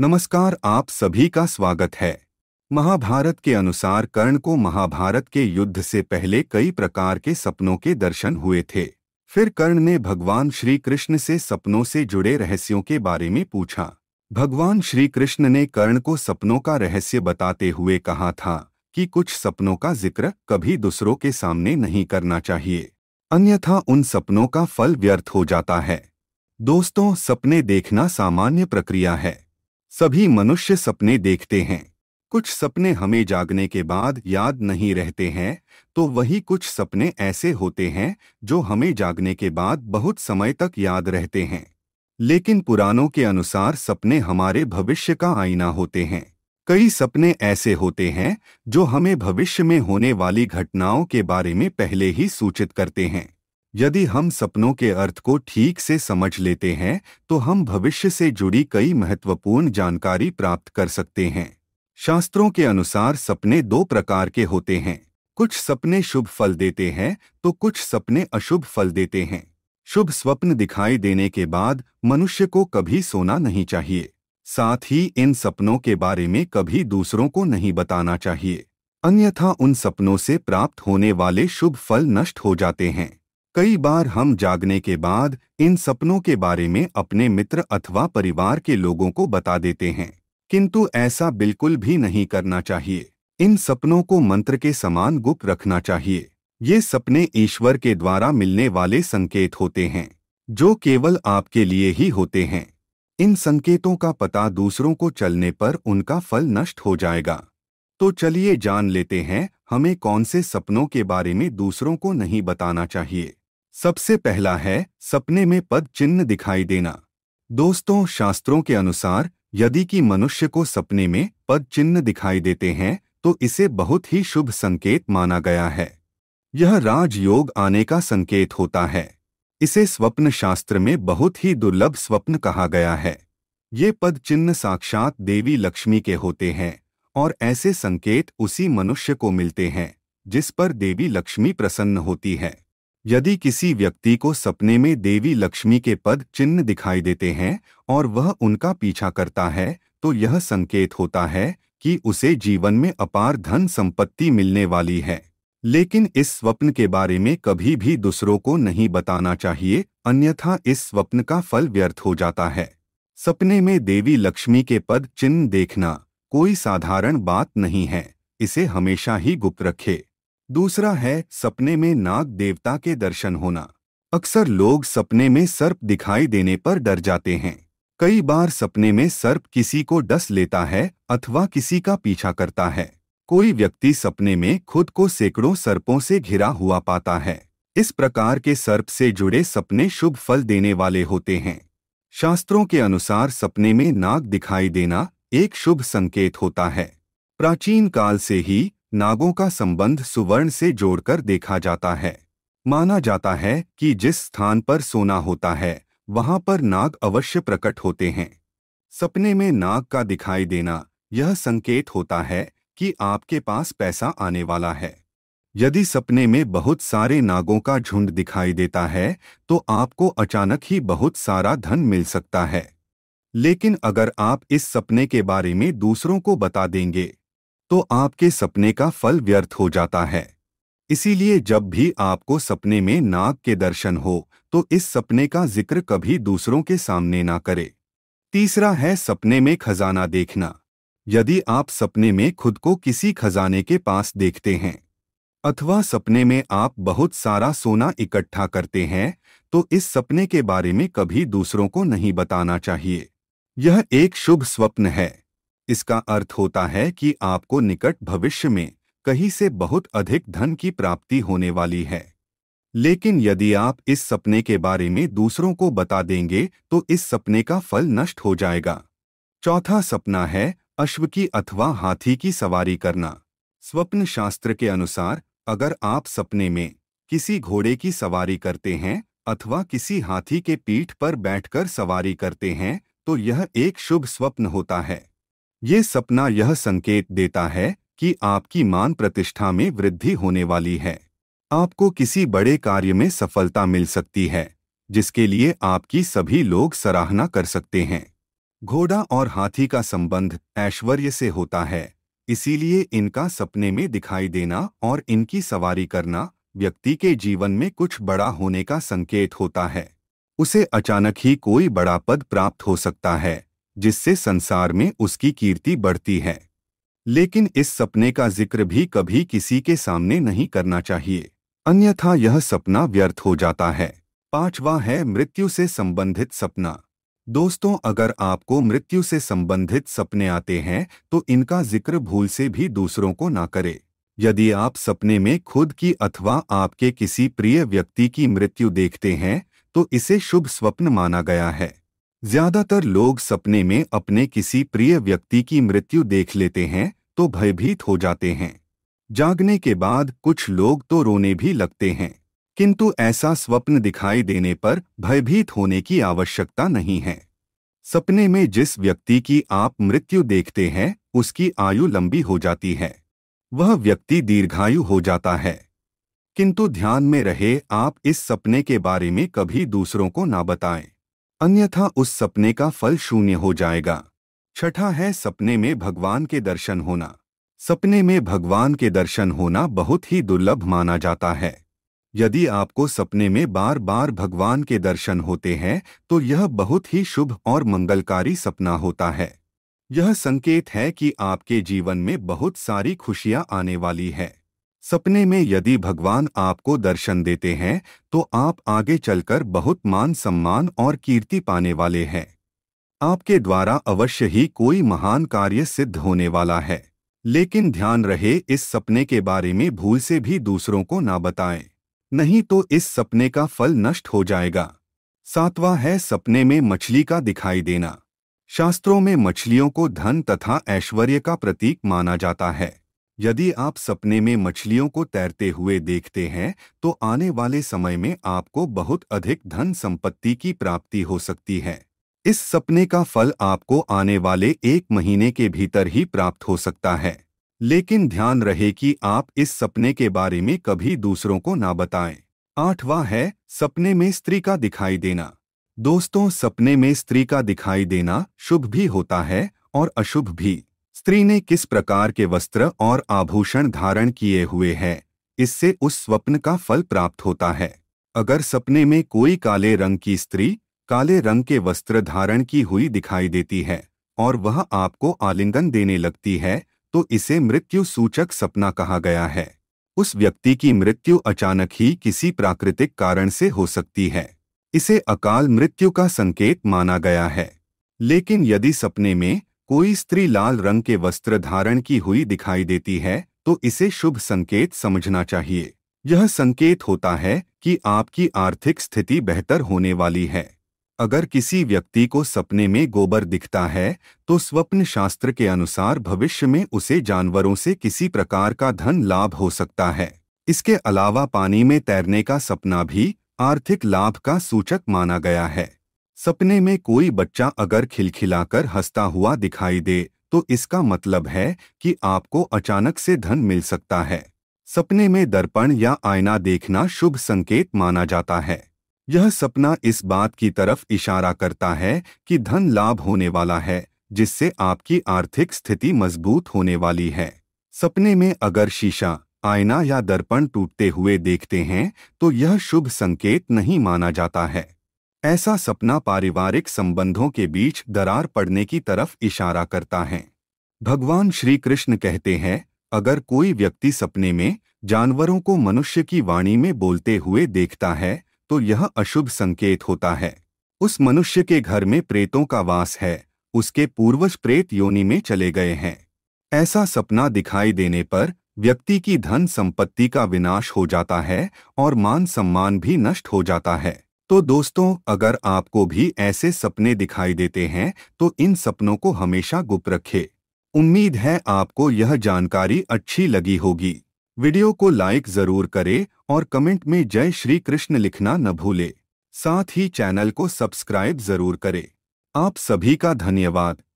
नमस्कार आप सभी का स्वागत है महाभारत के अनुसार कर्ण को महाभारत के युद्ध से पहले कई प्रकार के सपनों के दर्शन हुए थे फिर कर्ण ने भगवान श्री कृष्ण से सपनों से जुड़े रहस्यों के बारे में पूछा भगवान श्री कृष्ण ने कर्ण को सपनों का रहस्य बताते हुए कहा था कि कुछ सपनों का जिक्र कभी दूसरों के सामने नहीं करना चाहिए अन्यथा उन सपनों का फल व्यर्थ हो जाता है दोस्तों सपने देखना सामान्य प्रक्रिया है सभी मनुष्य सपने देखते हैं कुछ सपने हमें जागने के बाद याद नहीं रहते हैं तो वही कुछ सपने ऐसे होते हैं जो हमें जागने के बाद बहुत समय तक याद रहते हैं लेकिन पुराणों के अनुसार सपने हमारे भविष्य का आईना होते हैं कई सपने ऐसे होते हैं जो हमें भविष्य में होने वाली घटनाओं के बारे में पहले ही सूचित करते हैं यदि हम सपनों के अर्थ को ठीक से समझ लेते हैं तो हम भविष्य से जुड़ी कई महत्वपूर्ण जानकारी प्राप्त कर सकते हैं शास्त्रों के अनुसार सपने दो प्रकार के होते हैं कुछ सपने शुभ फल देते हैं तो कुछ सपने अशुभ फल देते हैं शुभ स्वप्न दिखाई देने के बाद मनुष्य को कभी सोना नहीं चाहिए साथ ही इन सपनों के बारे में कभी दूसरों को नहीं बताना चाहिए अन्यथा उन सपनों से प्राप्त होने वाले शुभ फल नष्ट हो जाते हैं कई बार हम जागने के बाद इन सपनों के बारे में अपने मित्र अथवा परिवार के लोगों को बता देते हैं किंतु ऐसा बिल्कुल भी नहीं करना चाहिए इन सपनों को मंत्र के समान गुप्त रखना चाहिए ये सपने ईश्वर के द्वारा मिलने वाले संकेत होते हैं जो केवल आपके लिए ही होते हैं इन संकेतों का पता दूसरों को चलने पर उनका फल नष्ट हो जाएगा तो चलिए जान लेते हैं हमें कौन से सपनों के बारे में दूसरों को नहीं बताना चाहिए सबसे पहला है सपने में पद चिन्ह दिखाई देना दोस्तों शास्त्रों के अनुसार यदि कि मनुष्य को सपने में पद चिन्ह दिखाई देते हैं तो इसे बहुत ही शुभ संकेत माना गया है यह राजयोग आने का संकेत होता है इसे स्वप्न शास्त्र में बहुत ही दुर्लभ स्वप्न कहा गया है ये पद चिन्ह साक्षात देवी लक्ष्मी के होते हैं और ऐसे संकेत उसी मनुष्य को मिलते हैं जिस पर देवी लक्ष्मी प्रसन्न होती है यदि किसी व्यक्ति को सपने में देवी लक्ष्मी के पद चिन्ह दिखाई देते हैं और वह उनका पीछा करता है तो यह संकेत होता है कि उसे जीवन में अपार धन संपत्ति मिलने वाली है लेकिन इस स्वप्न के बारे में कभी भी दूसरों को नहीं बताना चाहिए अन्यथा इस स्वप्न का फल व्यर्थ हो जाता है सपने में देवी लक्ष्मी के पद चिन्ह देखना कोई साधारण बात नहीं है इसे हमेशा ही गुप्त रखें दूसरा है सपने में नाग देवता के दर्शन होना अक्सर लोग सपने में सर्प दिखाई देने पर डर जाते हैं कई बार सपने में सर्प किसी को डस लेता है अथवा किसी का पीछा करता है कोई व्यक्ति सपने में खुद को सैकड़ों सर्पों से घिरा हुआ पाता है इस प्रकार के सर्प से जुड़े सपने शुभ फल देने वाले होते हैं शास्त्रों के अनुसार सपने में नाग दिखाई देना एक शुभ संकेत होता है प्राचीन काल से ही नागों का संबंध सुवर्ण से जोड़कर देखा जाता है माना जाता है कि जिस स्थान पर सोना होता है वहां पर नाग अवश्य प्रकट होते हैं सपने में नाग का दिखाई देना यह संकेत होता है कि आपके पास पैसा आने वाला है यदि सपने में बहुत सारे नागों का झुंड दिखाई देता है तो आपको अचानक ही बहुत सारा धन मिल सकता है लेकिन अगर आप इस सपने के बारे में दूसरों को बता देंगे तो आपके सपने का फल व्यर्थ हो जाता है इसीलिए जब भी आपको सपने में नाग के दर्शन हो तो इस सपने का जिक्र कभी दूसरों के सामने ना करें तीसरा है सपने में खजाना देखना यदि आप सपने में खुद को किसी खजाने के पास देखते हैं अथवा सपने में आप बहुत सारा सोना इकट्ठा करते हैं तो इस सपने के बारे में कभी दूसरों को नहीं बताना चाहिए यह एक शुभ स्वप्न है इसका अर्थ होता है कि आपको निकट भविष्य में कहीं से बहुत अधिक धन की प्राप्ति होने वाली है लेकिन यदि आप इस सपने के बारे में दूसरों को बता देंगे तो इस सपने का फल नष्ट हो जाएगा चौथा सपना है अश्व की अथवा हाथी की सवारी करना स्वप्न शास्त्र के अनुसार अगर आप सपने में किसी घोड़े की सवारी करते हैं अथवा किसी हाथी के पीठ पर बैठकर सवारी करते हैं तो यह एक शुभ स्वप्न होता है ये सपना यह संकेत देता है कि आपकी मान प्रतिष्ठा में वृद्धि होने वाली है आपको किसी बड़े कार्य में सफलता मिल सकती है जिसके लिए आपकी सभी लोग सराहना कर सकते हैं घोड़ा और हाथी का संबंध ऐश्वर्य से होता है इसीलिए इनका सपने में दिखाई देना और इनकी सवारी करना व्यक्ति के जीवन में कुछ बड़ा होने का संकेत होता है उसे अचानक ही कोई बड़ा पद प्राप्त हो सकता है जिससे संसार में उसकी कीर्ति बढ़ती है लेकिन इस सपने का जिक्र भी कभी किसी के सामने नहीं करना चाहिए अन्यथा यह सपना व्यर्थ हो जाता है पांचवा है मृत्यु से संबंधित सपना दोस्तों अगर आपको मृत्यु से संबंधित सपने आते हैं तो इनका जिक्र भूल से भी दूसरों को ना करें यदि आप सपने में खुद की अथवा आपके किसी प्रिय व्यक्ति की मृत्यु देखते हैं तो इसे शुभ स्वप्न माना गया है ज्यादातर लोग सपने में अपने किसी प्रिय व्यक्ति की मृत्यु देख लेते हैं तो भयभीत हो जाते हैं जागने के बाद कुछ लोग तो रोने भी लगते हैं किंतु ऐसा स्वप्न दिखाई देने पर भयभीत होने की आवश्यकता नहीं है सपने में जिस व्यक्ति की आप मृत्यु देखते हैं उसकी आयु लंबी हो जाती है वह व्यक्ति दीर्घायु हो जाता है किंतु ध्यान में रहे आप इस सपने के बारे में कभी दूसरों को ना बताएं अन्यथा उस सपने का फल शून्य हो जाएगा छठा है सपने में भगवान के दर्शन होना सपने में भगवान के दर्शन होना बहुत ही दुर्लभ माना जाता है यदि आपको सपने में बार बार भगवान के दर्शन होते हैं तो यह बहुत ही शुभ और मंगलकारी सपना होता है यह संकेत है कि आपके जीवन में बहुत सारी खुशियां आने वाली है सपने में यदि भगवान आपको दर्शन देते हैं तो आप आगे चलकर बहुत मान सम्मान और कीर्ति पाने वाले हैं आपके द्वारा अवश्य ही कोई महान कार्य सिद्ध होने वाला है लेकिन ध्यान रहे इस सपने के बारे में भूल से भी दूसरों को ना बताएं नहीं तो इस सपने का फल नष्ट हो जाएगा सातवां है सपने में मछली का दिखाई देना शास्त्रों में मछलियों को धन तथा ऐश्वर्य का प्रतीक माना जाता है यदि आप सपने में मछलियों को तैरते हुए देखते हैं तो आने वाले समय में आपको बहुत अधिक धन संपत्ति की प्राप्ति हो सकती है इस सपने का फल आपको आने वाले एक महीने के भीतर ही प्राप्त हो सकता है लेकिन ध्यान रहे कि आप इस सपने के बारे में कभी दूसरों को ना बताएं। आठवां है सपने में स्त्री का दिखाई देना दोस्तों सपने में स्त्री का दिखाई देना शुभ भी होता है और अशुभ भी स्त्री ने किस प्रकार के वस्त्र और आभूषण धारण किए हुए है इससे उस स्वप्न का फल प्राप्त होता है अगर सपने में कोई काले रंग की स्त्री काले रंग के वस्त्र धारण की हुई दिखाई देती है और वह आपको आलिंगन देने लगती है तो इसे मृत्यु सूचक सपना कहा गया है उस व्यक्ति की मृत्यु अचानक ही किसी प्राकृतिक कारण से हो सकती है इसे अकाल मृत्यु का संकेत माना गया है लेकिन यदि सपने में कोई स्त्री लाल रंग के वस्त्र धारण की हुई दिखाई देती है तो इसे शुभ संकेत समझना चाहिए यह संकेत होता है कि आपकी आर्थिक स्थिति बेहतर होने वाली है अगर किसी व्यक्ति को सपने में गोबर दिखता है तो स्वप्न शास्त्र के अनुसार भविष्य में उसे जानवरों से किसी प्रकार का धन लाभ हो सकता है इसके अलावा पानी में तैरने का सपना भी आर्थिक लाभ का सूचक माना गया है सपने में कोई बच्चा अगर खिलखिलाकर हंसता हुआ दिखाई दे तो इसका मतलब है कि आपको अचानक से धन मिल सकता है सपने में दर्पण या आईना देखना शुभ संकेत माना जाता है यह सपना इस बात की तरफ इशारा करता है कि धन लाभ होने वाला है जिससे आपकी आर्थिक स्थिति मजबूत होने वाली है सपने में अगर शीशा आईना या दर्पण टूटते हुए देखते हैं तो यह शुभ संकेत नहीं माना जाता है ऐसा सपना पारिवारिक संबंधों के बीच दरार पड़ने की तरफ इशारा करता है भगवान श्री कृष्ण कहते हैं अगर कोई व्यक्ति सपने में जानवरों को मनुष्य की वाणी में बोलते हुए देखता है तो यह अशुभ संकेत होता है उस मनुष्य के घर में प्रेतों का वास है उसके पूर्वज प्रेत योनि में चले गए हैं ऐसा सपना दिखाई देने पर व्यक्ति की धन संपत्ति का विनाश हो जाता है और मान सम्मान भी नष्ट हो जाता है तो दोस्तों अगर आपको भी ऐसे सपने दिखाई देते हैं तो इन सपनों को हमेशा गुप्त रखें उम्मीद है आपको यह जानकारी अच्छी लगी होगी वीडियो को लाइक जरूर करें और कमेंट में जय श्री कृष्ण लिखना न भूले साथ ही चैनल को सब्सक्राइब जरूर करें आप सभी का धन्यवाद